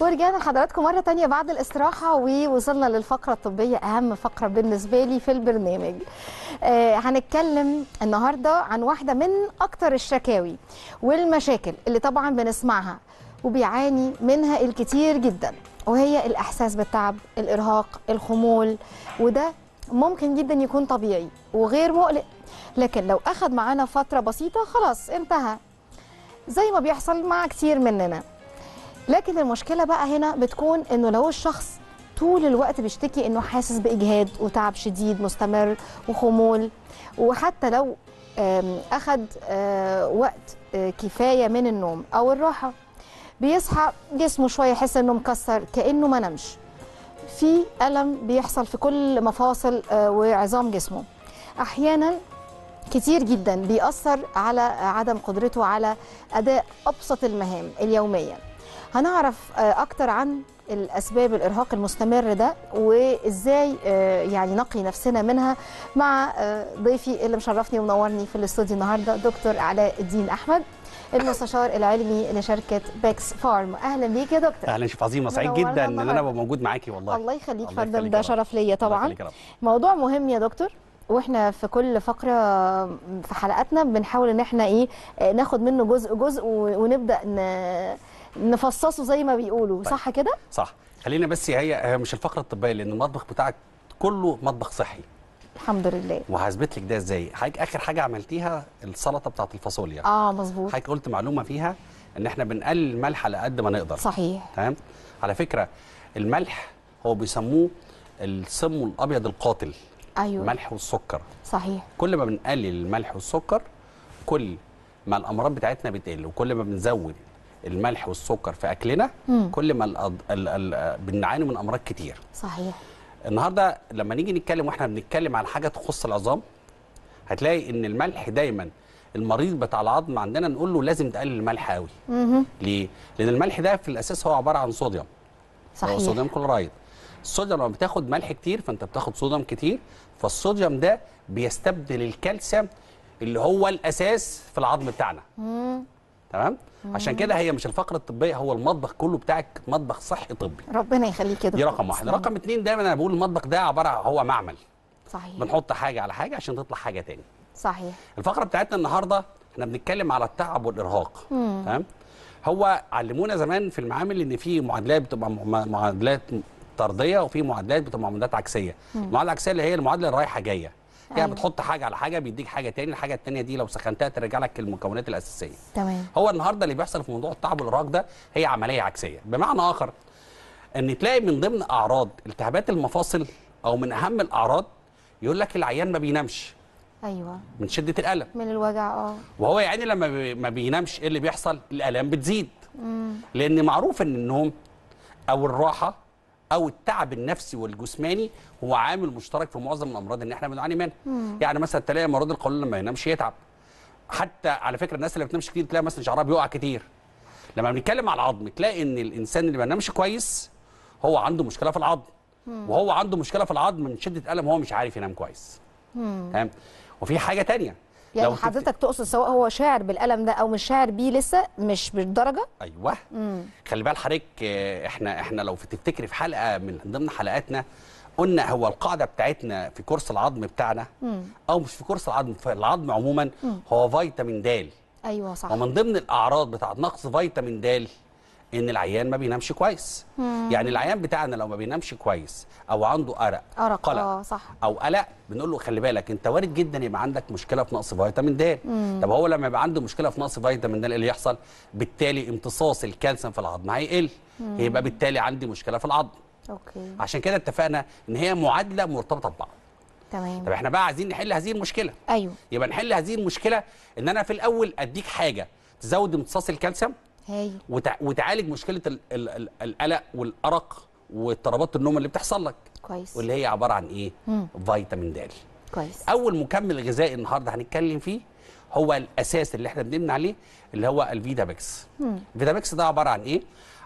ورجعنا لحضراتكم مرة تانية بعد الاستراحة ووصلنا للفقرة الطبية أهم فقرة بالنسبة لي في البرنامج آه هنتكلم النهاردة عن واحدة من أكتر الشكاوي والمشاكل اللي طبعا بنسمعها وبيعاني منها الكتير جدا وهي الإحساس بالتعب الإرهاق الخمول وده ممكن جدا يكون طبيعي وغير مقلق لكن لو أخد معانا فترة بسيطة خلاص انتهى زي ما بيحصل مع كتير مننا لكن المشكله بقى هنا بتكون انه لو الشخص طول الوقت بيشتكي انه حاسس باجهاد وتعب شديد مستمر وخمول وحتى لو اخذ آه، وقت آه، كفايه من النوم او الراحه بيصحى جسمه شويه يحس انه مكسر كانه ما نمش في الم بيحصل في كل مفاصل آه، وعظام جسمه احيانا كتير جدا بيأثر على عدم قدرته على أداء أبسط المهام اليومية هنعرف آه، اكتر عن الاسباب الارهاق المستمر ده وازاي آه، يعني نقي نفسنا منها مع آه، ضيفي اللي مشرفني ومنورني في الاستوديو النهارده دكتور علاء الدين احمد المستشار العلمي لشركه باكس فارم اهلا بيك يا دكتور اهلا شيف عظيمه سعيد جدا ان انا ابقى موجود معاكي والله الله يخليك فندم ده شرف ليا طبعا موضوع مهم يا دكتور واحنا في كل فقره في حلقاتنا بنحاول ان احنا ايه ناخد منه جزء جزء ونبدا نفصصه زي ما بيقولوا طيب. صح كده صح خلينا بس هي مش الفقره الطبيه لان المطبخ بتاعك كله مطبخ صحي الحمد لله وهثبت لك ده ازاي حضرتك اخر حاجه عملتيها السلطه بتاعه الفاصوليا اه مظبوط حضرتك قلت معلومه فيها ان احنا بنقلل الملح على قد ما نقدر صحيح تمام على فكره الملح هو بيسموه السم الابيض القاتل ايوه الملح والسكر صحيح كل ما بنقلل الملح والسكر كل ما الامراض بتاعتنا بتقل وكل ما بنزود الملح والسكر في اكلنا مم. كل ما الأض... ال... ال... بنعاني من امراض كتير صحيح النهارده لما نيجي نتكلم واحنا بنتكلم على حاجه تخص العظام هتلاقي ان الملح دايما المريض بتاع العظم عندنا نقول له لازم تقلل الملح قوي ليه لان الملح ده في الاساس هو عباره عن صوديوم صحيح هو صوديوم كلورايد الصوديوم لما بتاخد ملح كتير فانت بتاخد صوديوم كتير فالصوديوم ده بيستبدل الكالسيوم اللي هو الاساس في العظم بتاعنا مم. تمام عشان كده هي مش الفقره الطبيه هو المطبخ كله بتاعك مطبخ صحي طبي ربنا يخليك كده دي رقم واحد رقم اتنين دايما انا بقول المطبخ ده عباره هو معمل صحيح بنحط حاجه على حاجه عشان تطلع حاجه تاني صحيح الفقره بتاعتنا النهارده احنا بنتكلم على التعب والارهاق تمام هو علمونا زمان في المعامل ان في معادلات بتبقى معادلات طرديه وفي معادلات بتبقى معادلات عكسيه المعادله العكسيه اللي هي المعادله الرايحه جايه يعني أيوة. بتحط حاجه على حاجه بيديك حاجه تاني الحاجه التانيه دي لو سخنتها ترجع لك المكونات الاساسيه تمام هو النهارده اللي بيحصل في موضوع التعب والارهاق ده هي عمليه عكسيه بمعنى اخر ان تلاقي من ضمن اعراض التهابات المفاصل او من اهم الاعراض يقول لك العيان ما بينامش ايوه من شده الالم من الوجع اه وهو يعني لما بي ما بينامش ايه اللي بيحصل الالام بتزيد مم. لان معروف ان النوم او الراحه او التعب النفسي والجسماني هو عامل مشترك في معظم الامراض اللي احنا بنعاني منها يعني مثلا تلاقي مريض القولون لما ينامش يتعب حتى على فكره الناس اللي ما بتنامش كتير تلاقي مثلا شعرها بيقع كتير لما بنتكلم على العظم تلاقي ان الانسان اللي ما بينامش كويس هو عنده مشكله في العظم وهو عنده مشكله في العظم من شده الم هو مش عارف ينام كويس تمام وفي حاجه تانية يعني حضرتك تقصد سواء هو شاعر بالقلم ده او مش شاعر بيه لسه مش بالدرجه ايوه مم. خلي بال حضرتك احنا احنا لو تفتكري في حلقه من ضمن حلقاتنا قلنا هو القاعده بتاعتنا في كورس العظم بتاعنا مم. او مش في كورس العظم في العظم عموما مم. هو فيتامين د ايوه صح ومن ضمن الاعراض بتاعت نقص فيتامين د ان العيان ما بينامش كويس مم. يعني العيان بتاعنا لو ما بينامش كويس او عنده ارق ارق قلق آه صح. او قلق بنقول له خلي بالك انت وارد جدا يبقى عندك مشكله في نقص فيتامين د طب هو لما يبقى عنده مشكله في نقص فيتامين د إيه اللي يحصل بالتالي امتصاص الكالسيوم في العظم هيقل يبقى بالتالي عندي مشكله في العظم اوكي عشان كده اتفقنا ان هي معادله مرتبطه ببعض تمام طب احنا بقى عايزين نحل هذه المشكله ايوه يبقى نحل هذه المشكله ان انا في الاول اديك حاجه تزود امتصاص الكالسيوم وتع... وتعالج مشكله ال... ال... ال... القلق والارق واضطرابات النوم اللي بتحصل لك كويس واللي هي عباره عن ايه مم. فيتامين د كويس اول مكمل غذائي النهارده هنتكلم فيه هو الاساس اللي احنا بنبني عليه اللي هو الفيتا بيكس ده عباره عن ايه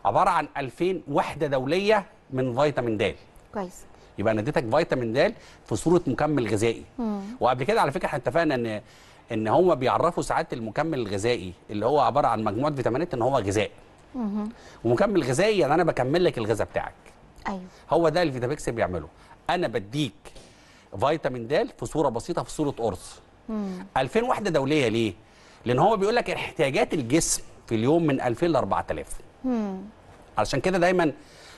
عباره عن 2000 وحده دوليه من فيتامين د كويس يبقى انا اديتك فيتامين د في صوره مكمل غذائي وقبل كده على فكره احنا اتفقنا ان ان هم بيعرفوا ساعات المكمل الغذائي اللي هو عباره عن مجموعه فيتامينات ان هو غذاء ومكمل غذائي يعني انا بكمل لك الغذاء بتاعك ايوه هو ده الفيتابيكس بيعمله انا بديك فيتامين د في صوره بسيطه في صوره قرص 2000 وحده دوليه ليه لان هو بيقول لك احتياجات الجسم في اليوم من 2000 ل 4000 علشان كده دايما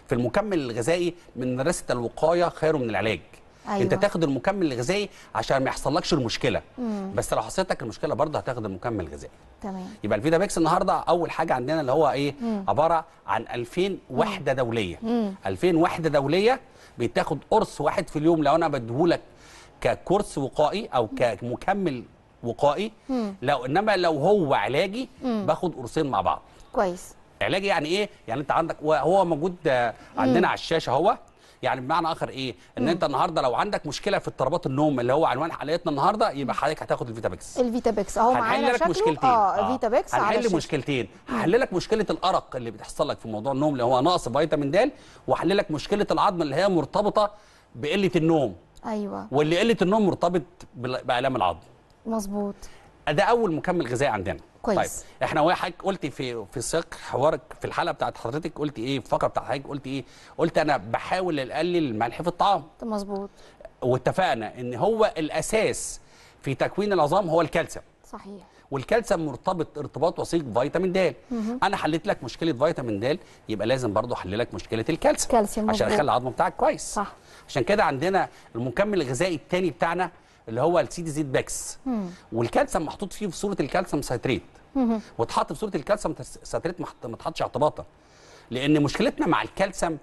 في المكمل الغذائي من مدرسه الوقايه خير من العلاج أيوة. انت تاخد المكمل الغذائي عشان ما يحصلكش المشكله مم. بس لو حصلتك المشكله برضه هتاخد المكمل الغذائي تمام يبقى الفيتا ميكس النهارده اول حاجه عندنا اللي هو ايه مم. عباره عن 2000 وحده دوليه 2000 وحده دوليه بتاخد قرص واحد في اليوم لو انا بديهولك ككورس وقائي او كمكمل وقائي مم. لو انما لو هو علاجي مم. باخد قرصين مع بعض كويس علاجي يعني ايه يعني انت عندك هو موجود عندنا مم. على الشاشه اهو يعني بمعنى اخر ايه ان انت النهارده لو عندك مشكله في اضطرابات النوم اللي هو عنوان حلقتنا النهارده يبقى حضرتك هتاخد الفيتابكس الفيتابكس اهو معانا لك مشكلتين اه آه. هنحل مشكلتين هحل لك مشكله الارق اللي بتحصل لك في موضوع النوم اللي هو نقص فيتامين د واحل لك مشكله العظم اللي هي مرتبطه بقله النوم ايوه واللي قله النوم مرتبط بالام العظم مظبوط ده اول مكمل غذائي عندنا طيب، كويس طيب احنا وحضرتك قلتي في في سياق حوارك في الحلقه بتاعت حضرتك قلتي ايه في الفقره بتاعت حضرتك قلتي ايه قلت انا بحاول اقلل الملح في الطعام مظبوط واتفقنا ان هو الاساس في تكوين العظام هو الكالسيوم صحيح والكالسيوم مرتبط ارتباط وثيق بفيتامين د انا حليت لك مشكله فيتامين د يبقى لازم برضو احل لك مشكله الكالسيوم عشان اخلي العظم بتاعك كويس صح عشان كده عندنا المكمل الغذائي الثاني بتاعنا اللي هو السي السيديزيد باكس والكالسيوم محطوط فيه في صوره الكالسيوم سيتريت واتحط في صوره الكالسيوم سيتريت ما اتحطش اعتباطا لان مشكلتنا مع الكالسيوم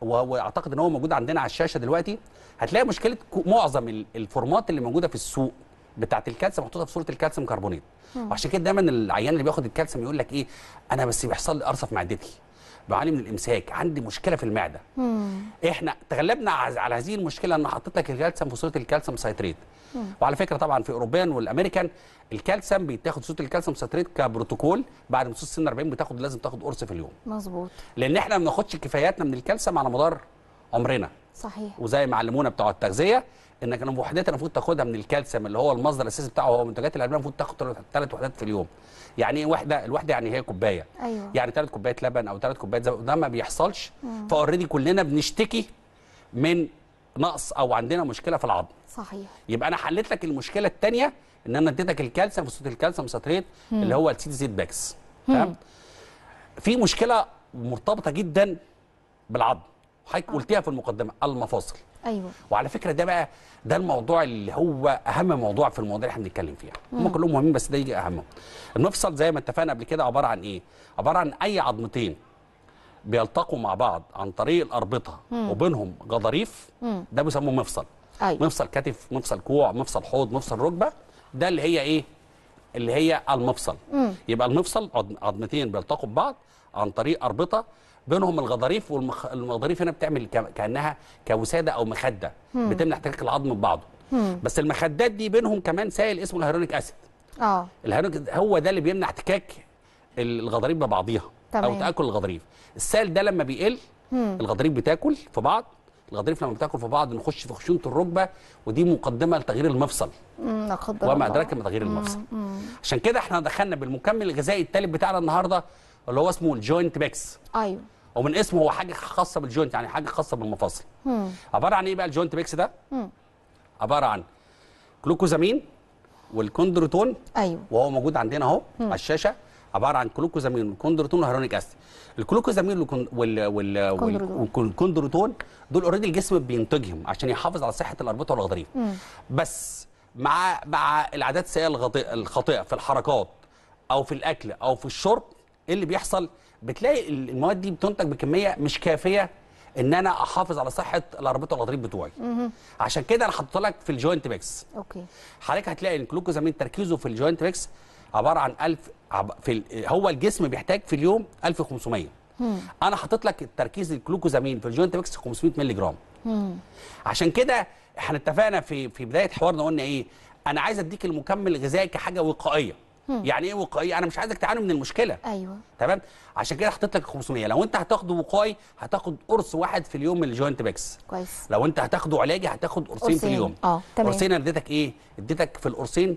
واعتقد ان هو موجود عندنا على الشاشه دلوقتي هتلاقي مشكله معظم الفورمات اللي موجوده في السوق بتاعه الكالسيوم محطوطه في صوره الكالسيوم كربونات وعشان كده دايما العيان اللي بياخد الكالسيوم يقول لك ايه انا بس بيحصل لي قرصه في معدتي بعاني من الامساك عندي مشكله في المعده مم. احنا تغلبنا على هذه المشكله ان حطيت لك الكالسيوم في صوره الكالسيوم سيتريت وعلى فكره طبعا في اوروبيان والامريكان الكالسيوم بيتاخد صوره الكالسيوم سيتريت كبروتوكول بعد ما سن 40 بتاخد لازم تاخد قرص في اليوم مظبوط لان احنا ما بناخدش كفاياتنا من الكالسيوم على مدار عمرنا صحيح وزي ما علمونا بتوع التغذيه انك الوحدات المفروض تاخدها من الكالسيوم اللي هو المصدر الاساسي بتاعه هو منتجات الالبان المفروض تاخد ثلاث وحدات في اليوم يعني ايه وحده الوحده يعني هي كوبايه أيوة. يعني ثلاث كوبايات لبن او ثلاث كوبايات زبق ده ما بيحصلش فاوريدي كلنا بنشتكي من نقص او عندنا مشكله في العظم صحيح يبقى انا حليت لك المشكله الثانيه ان انا اديتك الكالسيوم فوسفات الكالسيوم ساتريت اللي هو السيتي زيت باكس تمام في مشكله مرتبطه جدا بالعظم حضرتك آه. قلتيها في المقدمه المفاصل ايوه وعلى فكره ده بقى ده الموضوع اللي هو اهم موضوع في المواضيع اللي احنا بنتكلم فيها هم كلهم مهمين بس ده يجي اهمهم المفصل زي ما اتفقنا قبل كده عباره عن ايه عباره عن اي عظمتين بيلتقوا مع بعض عن طريق الاربطه مم. وبينهم غضاريف ده بيسموه مفصل أيوة. مفصل كتف مفصل كوع مفصل حوض مفصل ركبه ده اللي هي ايه اللي هي المفصل مم. يبقى المفصل عظمتين بيلتقوا ببعض عن طريق اربطه بينهم الغضاريف والغضاريف هنا بتعمل كانها كوساده او مخده بتمنع احتكاك العظم ببعضه بس المخدات دي بينهم كمان سائل اسمه الهيرونيك اسيد اه الهيرونيك هو ده اللي بيمنع احتكاك الغضاريف ببعضيها او تاكل الغضاريف السائل ده لما بيقل الغضاريف بتاكل في بعض الغضاريف لما بتاكل في بعض نخش في خشونه الركبه ودي مقدمه لتغيير المفصل وما ادراك ما تغيير المفصل مم. عشان كده احنا دخلنا بالمكمل الغذائي الثالث بتاعنا النهارده اللي هو اسمه الجوينت ميكس ايوه ومن اسمه هو حاجه خاصه بالجوينت يعني حاجه خاصه بالمفاصل مم. عباره عن ايه بقى الجوينت ميكس ده مم. عباره عن جلوكوزامين والكوندروتون ايوه وهو موجود عندنا اهو على الشاشه عباره عن كلوكوزامين والكوندروتون وهيرونيك اسيد الكلوكوزامين وال وال والكوندروتون دول اوريدي الجسم بينتجهم عشان يحافظ على صحه الاربطه والغضاريف بس مع مع العادات السيئه الخاطئه في الحركات او في الاكل او في الشرب ايه اللي بيحصل بتلاقي المواد دي بتنتج بكميه مش كافيه ان انا احافظ على صحه الاربطه والغضاريف بتوعي عشان كده انا حطيت لك في الجوينت ميكس اوكي حضرتك هتلاقي الجلوكوزامين تركيزه في الجوينت ميكس عباره عن 1000 في هو الجسم بيحتاج في اليوم 1500 انا حطيت لك التركيز الجلوكوزامين في الجوينت ميكس 500 مللي جرام عشان كده احنا اتفقنا في في بدايه حوارنا قلنا ايه انا عايز اديك المكمل الغذائي كحاجه وقائيه يعني ايه وقائيه انا مش عايزك تعاني من المشكله ايوه تمام عشان كده حطيت لك 500 لو انت هتاخده وقائي هتاخد قرص واحد في اليوم من الجوينت بيكس كويس لو انت هتاخده علاجي هتاخد قرصين, في اليوم اه تمام قرصين انا اديتك ايه اديتك في القرصين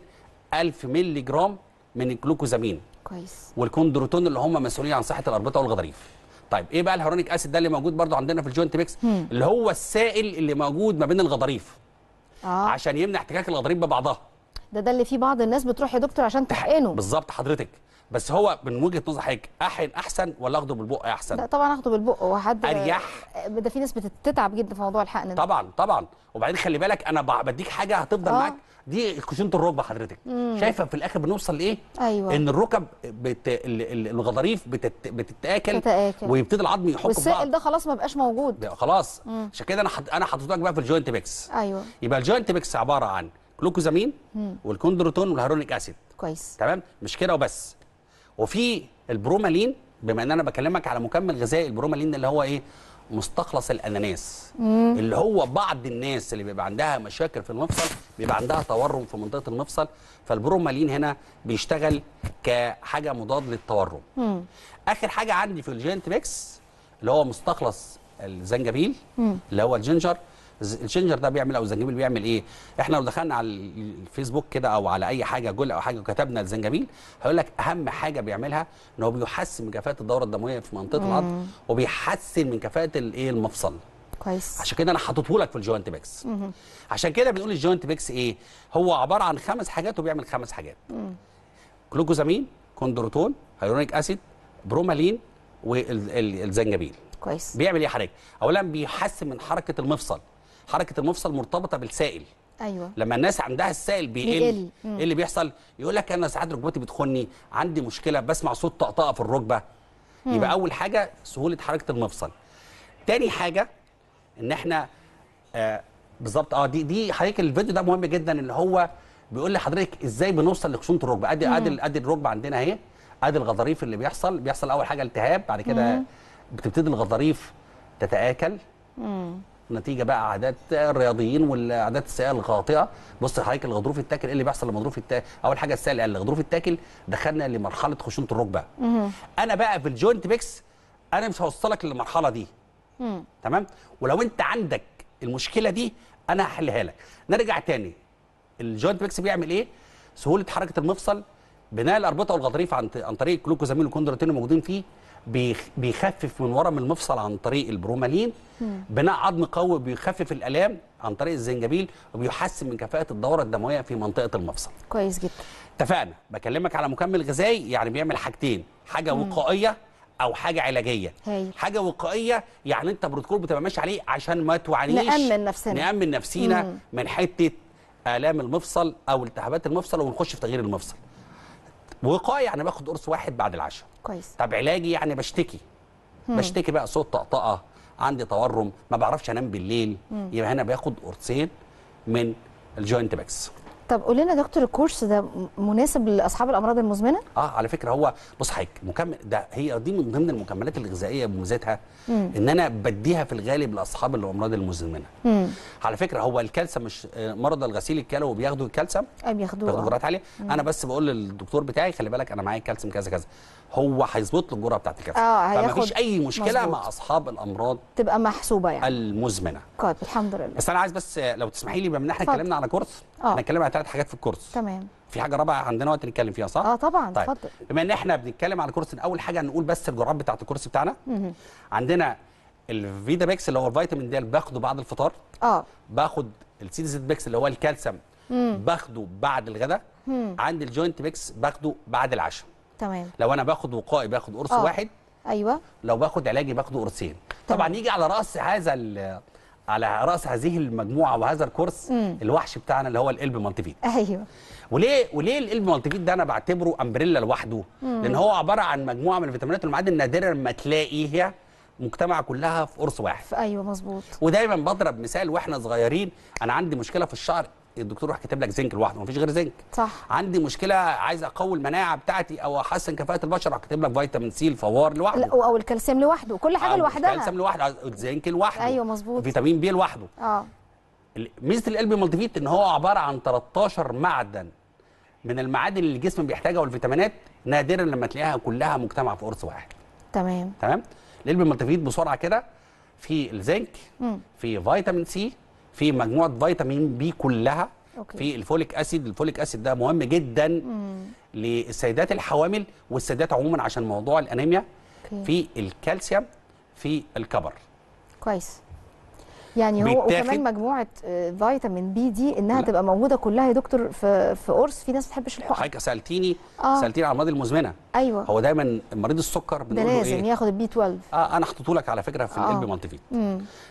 1000 مللي جرام من الجلوكوزامين كويس والكوندروتون اللي هم مسؤولين عن صحه الاربطه والغضاريف طيب ايه بقى الهيرونيك اسيد ده اللي موجود برضو عندنا في الجوينت بيكس اللي هو السائل اللي موجود ما بين الغضاريف آه. عشان يمنع احتكاك الغضاريف ببعضها ده ده اللي فيه بعض الناس بتروح يا دكتور عشان تحقنه بالظبط حضرتك بس هو من وجهه نظر حضرتك احقن احسن ولا اخده بالبق احسن لا طبعا اخده بالبق وحد اريح آه، ده في ناس بتتعب جدا في موضوع الحقن ده طبعا طبعا وبعدين خلي بالك انا بديك حاجه هتفضل آه. معاك دي كوشنه الركبه حضرتك مم. شايفه في الاخر بنوصل لايه أيوة. ان الركب بت... الغضاريف بتت... بتتاكل بتتاكل ويبتدي العظم يحك والسائل ده خلاص ما بقاش موجود خلاص عشان كده انا حد... انا حطيتك بقى في الجوينت بيكس ايوه يبقى الجوينت بيكس عباره عن جلوكوزامين والكوندروتون والهيرونيك اسيد كويس تمام مش كده وبس وفي البرومالين بما ان انا بكلمك على مكمل غذائي البرومالين اللي هو ايه مستخلص الاناناس مم. اللي هو بعض الناس اللي بيبقى عندها مشاكل في المفصل بيبقى عندها تورم في منطقه المفصل فالبرومالين هنا بيشتغل كحاجه مضاد للتورم مم. اخر حاجه عندي في الجينت ميكس اللي هو مستخلص الزنجبيل مم. اللي هو الجينجر الجينجر ده بيعمل او الزنجبيل بيعمل ايه احنا لو دخلنا على الفيسبوك كده او على اي حاجه جل او حاجه وكتبنا الزنجبيل هيقول لك اهم حاجه بيعملها ان هو بيحسن من كفاءه الدوره الدمويه في منطقه العضل وبيحسن من كفاءه الايه المفصل كويس عشان كده انا حاططه لك في الجوينت بيكس عشان كده بنقول الجوينت بيكس ايه هو عباره عن خمس حاجات وبيعمل خمس حاجات جلوكوزامين كوندروتون هيرونيك اسيد برومالين والزنجبيل كويس بيعمل ايه حضرتك اولا بيحسن من حركه المفصل حركه المفصل مرتبطه بالسائل ايوه لما الناس عندها السائل بيقل ايه اللي بيحصل يقول لك انا ساعات ركبتي بتخني عندي مشكله بسمع صوت طقطقه في الركبه مم. يبقى اول حاجه سهوله حركه المفصل تاني حاجه ان احنا آه بالظبط اه دي دي حضرتك الفيديو ده مهم جدا اللي هو بيقول لحضرتك ازاي بنوصل لخشونه الركبه ادي ادي ادي الركبه عندنا اهي ادي الغضاريف اللي بيحصل بيحصل اول حاجه التهاب بعد كده بتبتدي الغضاريف تتاكل مم. نتيجه بقى عادات الرياضيين والعادات السيئه الخاطئه بص حضرتك الغضروف التاكل ايه اللي بيحصل لما غضروف التاكل اول حاجه السائل قال الغضروف التاكل دخلنا لمرحله خشونه الركبه انا بقى في الجوينت بيكس انا مش هوصلك للمرحله دي تمام ولو انت عندك المشكله دي انا هحلها لك نرجع تاني الجوينت بيكس بيعمل ايه سهوله حركه المفصل بناء الاربطه والغضاريف عن طريق الجلوكوزامين والكوندروتين الموجودين فيه بيخفف من ورم المفصل عن طريق البرومالين بناء عظم قوي بيخفف الالام عن طريق الزنجبيل وبيحسن من كفاءه الدوره الدمويه في منطقه المفصل كويس جدا اتفقنا بكلمك على مكمل غذائي يعني بيعمل حاجتين حاجه مم. وقائيه او حاجه علاجيه هي. حاجه وقائيه يعني انت بروتوكول بتبقى ماشي عليه عشان ما تعانيش نامن نفسنا نامن نفسينا مم. من حته الام المفصل او التهابات المفصل ونخش في تغيير المفصل وقايه يعني باخد قرص واحد بعد العشاء كويس طب علاجي يعني بشتكي مم. بشتكي بقى صوت طقطقه عندي تورم ما بعرفش انام بالليل مم. يبقى هنا باخد قرصين من الجوينت باكس طب قول لنا دكتور الكورس ده مناسب لاصحاب الامراض المزمنه؟ اه على فكره هو بص حضرتك مكمل ده هي دي من ضمن المكملات الغذائيه بميزتها ان انا بديها في الغالب لاصحاب الامراض المزمنه. مم. على فكره هو الكالسيوم مش آه، مرضى الغسيل الكلوي بياخدوا الكالسيوم أيوة، بياخدوه بياخدوا آه. جرعات عاليه انا بس بقول للدكتور بتاعي خلي بالك انا معايا كالسيوم كذا كذا هو هيظبط له الجرعه بتاعت الكافيين اه فمفيش اي مشكله مزبوط. مع اصحاب الامراض تبقى محسوبه يعني المزمنه طيب الحمد لله بس انا عايز بس لو تسمحي لي بما ان احنا اتكلمنا على كورس آه. احنا اتكلمنا على ثلاث حاجات في الكورس تمام في حاجه رابعه عندنا وقت نتكلم فيها صح؟ اه طبعا طيب اتفضل بما ان احنا بنتكلم على الكورس اول حاجه هنقول بس الجرعات بتاعت الكورس بتاعنا مه. عندنا الفيتا بيكس اللي هو الفيتامين د باخده بعد الفطار اه باخد السي زد بيكس اللي هو الكالسيوم باخده بعد الغداء عندي الجوينت بيكس باخده بعد العشاء تمام لو انا باخد وقائي باخد قرص آه. واحد ايوه لو باخد علاجي باخد قرصين طبعا يجي على راس هذا على راس هذه المجموعه وهذا الكورس مم. الوحش بتاعنا اللي هو القلب مالتيفيت ايوه وليه وليه القلب مالتيفيت ده انا بعتبره امبريلا لوحده مم. لان هو عباره عن مجموعه من الفيتامينات والمعادن النادره ما تلاقيها مجتمع كلها في قرص واحد ايوه مظبوط ودايما بضرب مثال واحنا صغيرين انا عندي مشكله في الشعر الدكتور راح كاتب لك زنك لوحده مفيش غير زنك صح عندي مشكله عايز اقوي المناعه بتاعتي او احسن كفاءه البشر راح كاتب لك فيتامين سي الفوار لوحده أو, او الكالسيوم لوحده كل حاجه لوحدها الكالسيوم لوحده الزنك لوحده ايوه مظبوط فيتامين بي لوحده اه ميزه القلب المالتيفيت ان هو عباره عن 13 معدن من المعادن اللي الجسم بيحتاجها والفيتامينات نادرا لما تلاقيها كلها مجتمعه في قرص واحد تمام تمام القلب المالتيفيت بسرعه كده في الزنك في فيتامين سي في مجموعه فيتامين بي كلها أوكي. في الفوليك اسيد الفوليك اسيد ده مهم جدا مم. للسيدات الحوامل والسيدات عموما عشان موضوع الانيميا أوكي. في الكالسيوم في الكبر كويس يعني هو وكمان مجموعه آه، فيتامين بي دي انها لا. تبقى موجوده كلها يا دكتور في في قرص في ناس ما بتحبش الحقن حضرتك سالتيني آه. سالتيني على الامراض المزمنه ايوه هو دايما مريض السكر بنقول له ايه لازم ياخد البي 12 اه انا حطيته لك على فكره في آه. القلب مالتيفيت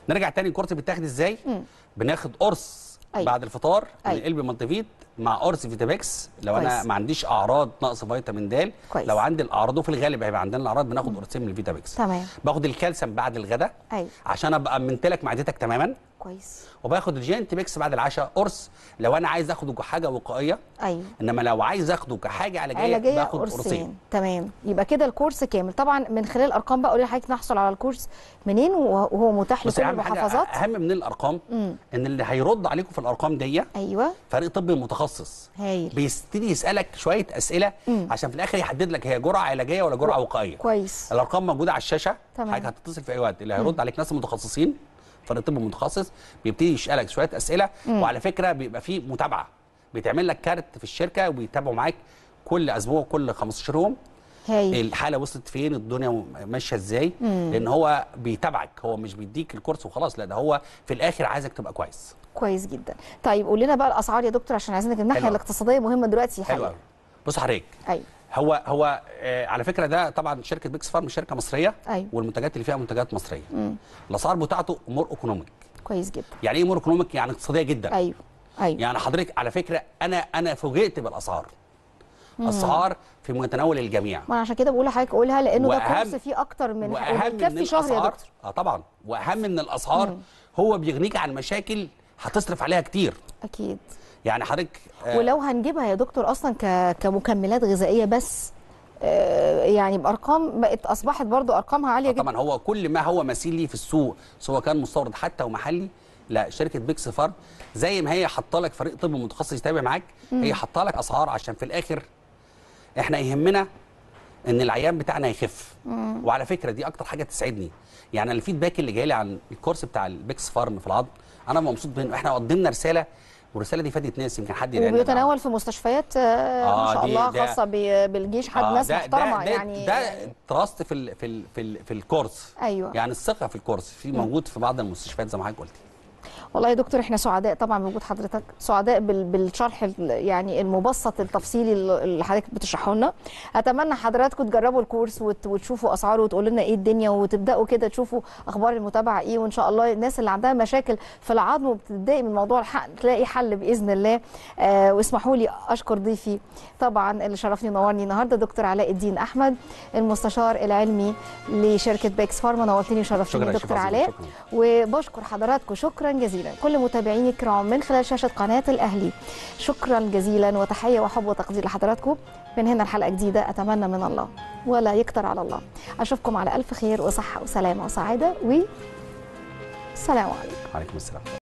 نرجع تاني الكورس بتاخد ازاي مم. بناخد قرص أيوة. بعد الفطار أيوة. من القلب مالتيفيت مع قرص فيتاميكس لو كويس. انا ما عنديش اعراض نقص فيتامين د لو عندي الاعراض وفي الغالب هيبقى عندنا الاعراض بناخد قرصين من الفيتاميكس تمام باخد الكالسيوم بعد الغداء أيوة. عشان ابقى منتلك معدتك تماما كويس وباخد الجينت ميكس بعد العشاء قرص لو انا عايز اخده كحاجه وقائيه ايوه انما لو عايز اخده كحاجه علاجيه, علاجية باخد قرصين. قرصين تمام يبقى كده الكورس كامل طبعا من خلال الارقام بقى قولي لحضرتك نحصل على الكورس منين وهو متاح لكل المحافظات اهم من الارقام ان اللي هيرد عليكم في الارقام ديه ايوه فريق طبي متخصص متخصص هايل بيبتدي يسالك شويه اسئله مم. عشان في الاخر يحدد لك هي جرعه علاجيه ولا جرعه وقائيه كويس الارقام موجوده على الشاشه تمام. حضرتك هتتصل في اي وقت اللي هيرد عليك ناس متخصصين فريق طب متخصص بيبتدي يسالك شويه اسئله مم. وعلى فكره بيبقى في متابعه بيتعمل لك كارت في الشركه وبيتابعوا معاك كل اسبوع كل 15 يوم هاي. الحاله وصلت فين الدنيا ماشيه ازاي لان هو بيتابعك هو مش بيديك الكورس وخلاص لا ده هو في الاخر عايزك تبقى كويس كويس جدا طيب قول لنا بقى الاسعار يا دكتور عشان عايزينك الناحيه الاقتصاديه مهمه دلوقتي حلو بص حضرتك ايوه هو هو آه على فكره ده طبعا شركه بيكس فارم شركه مصريه أيوة. والمنتجات اللي فيها منتجات مصريه الاسعار بتاعته مور ايكونوميك كويس جدا يعني ايه مور ايكونوميك يعني اقتصاديه جدا ايوه ايوه يعني حضرتك على فكره انا انا فوجئت بالاسعار اسعار في متناول الجميع ما انا عشان كده بقول لحضرتك قولها لانه ده كورس فيه اكتر من وأهم يعني شهر يا دكتور اه طبعا واهم من الاسعار مم. هو بيغنيك عن مشاكل هتصرف عليها كتير اكيد يعني حضرتك آه ولو هنجيبها يا دكتور اصلا كمكملات غذائيه بس آه، يعني بارقام بقت اصبحت برضو ارقامها عاليه آه، جدا طبعا هو كل ما هو مثيل في السوق سواء كان مستورد حتى ومحلي لا شركه بيكس فارم زي ما هي حاطه لك فريق طب متخصص يتابع معاك هي حاطه لك اسعار عشان في الاخر احنا يهمنا ان العيان بتاعنا يخف مم. وعلى فكره دي اكتر حاجه تسعدني يعني الفيدباك اللي جاي لي عن الكورس بتاع البيكس فارم في العظم انا مبسوط منه احنا قدمنا رساله والرساله دي فادت ناس يمكن حد يعني وبيتناول في مستشفيات آه, آه، ما شاء الله خاصه بالجيش حد آه ناس ده محترمه ده يعني ده تراست في الـ في الـ في, في الكورس ايوه يعني الثقه في الكورس في موجود في بعض المستشفيات زي ما حضرتك قلتي والله يا دكتور احنا سعداء طبعا بوجود حضرتك سعداء بالشرح يعني المبسط التفصيلي اللي حضرتك بتشرحه لنا اتمنى حضراتكم تجربوا الكورس وتشوفوا اسعاره وتقولوا لنا ايه الدنيا وتبداوا كده تشوفوا اخبار المتابعه ايه وان شاء الله الناس اللي عندها مشاكل في العظم وبتتضايق من موضوع الحقن تلاقي حل باذن الله آه واسمحوا لي اشكر ضيفي طبعا اللي شرفني ونورني النهارده دكتور علاء الدين احمد المستشار العلمي لشركه بيكس فارما نورتني وشرفتني دكتور علاء وبشكر حضراتكم شكرا جزيلا جزيلا كل متابعيني الكرام من خلال شاشة قناة الأهلي شكرا جزيلا وتحية وحب وتقدير لحضراتكم من هنا الحلقة جديدة أتمنى من الله ولا يكتر على الله أشوفكم على ألف خير وصحة وسلامة وسعادة و السلام عليكم عليكم السلام